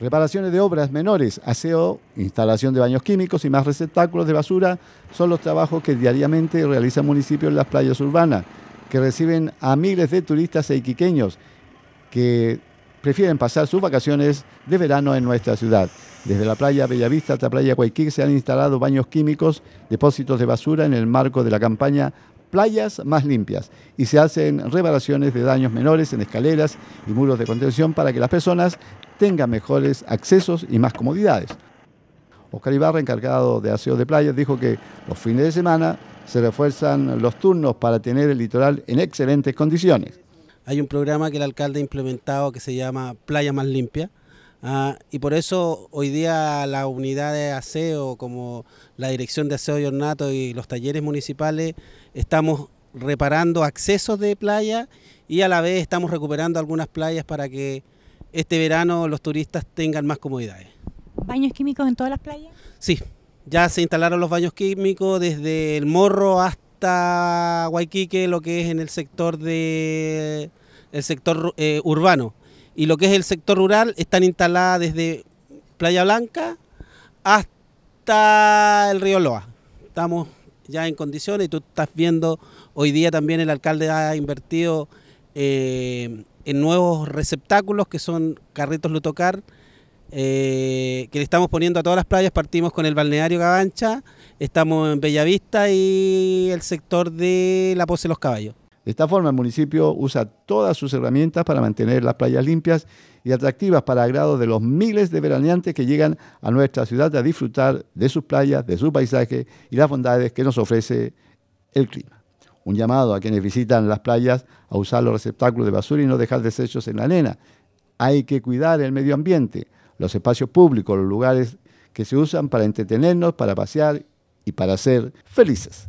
Reparaciones de obras menores, aseo, instalación de baños químicos y más receptáculos de basura son los trabajos que diariamente realizan municipios en las playas urbanas, que reciben a miles de turistas e que prefieren pasar sus vacaciones de verano en nuestra ciudad. Desde la playa Bellavista hasta playa Guayquil se han instalado baños químicos, depósitos de basura en el marco de la campaña Playas más limpias y se hacen reparaciones de daños menores en escaleras y muros de contención para que las personas tenga mejores accesos y más comodidades. Oscar Ibarra, encargado de aseo de playas, dijo que los fines de semana se refuerzan los turnos para tener el litoral en excelentes condiciones. Hay un programa que el alcalde ha implementado que se llama Playa Más Limpia. Ah, y por eso hoy día la unidad de aseo, como la dirección de aseo y ornato y los talleres municipales, estamos reparando accesos de playa y a la vez estamos recuperando algunas playas para que este verano los turistas tengan más comodidades. ¿Baños químicos en todas las playas? Sí, ya se instalaron los baños químicos desde el Morro hasta Guayquique, lo que es en el sector de el sector eh, urbano y lo que es el sector rural están instaladas desde Playa Blanca hasta el río Loa. Estamos ya en condiciones y tú estás viendo hoy día también el alcalde ha invertido eh, en nuevos receptáculos que son carretos Lutocar, eh, que le estamos poniendo a todas las playas. Partimos con el balneario Cabancha, estamos en Bellavista y el sector de la Pose de los Caballos. De esta forma, el municipio usa todas sus herramientas para mantener las playas limpias y atractivas para agrado de los miles de veraneantes que llegan a nuestra ciudad a disfrutar de sus playas, de su paisaje y las bondades que nos ofrece el clima. Un llamado a quienes visitan las playas a usar los receptáculos de basura y no dejar desechos en la arena. Hay que cuidar el medio ambiente, los espacios públicos, los lugares que se usan para entretenernos, para pasear y para ser felices.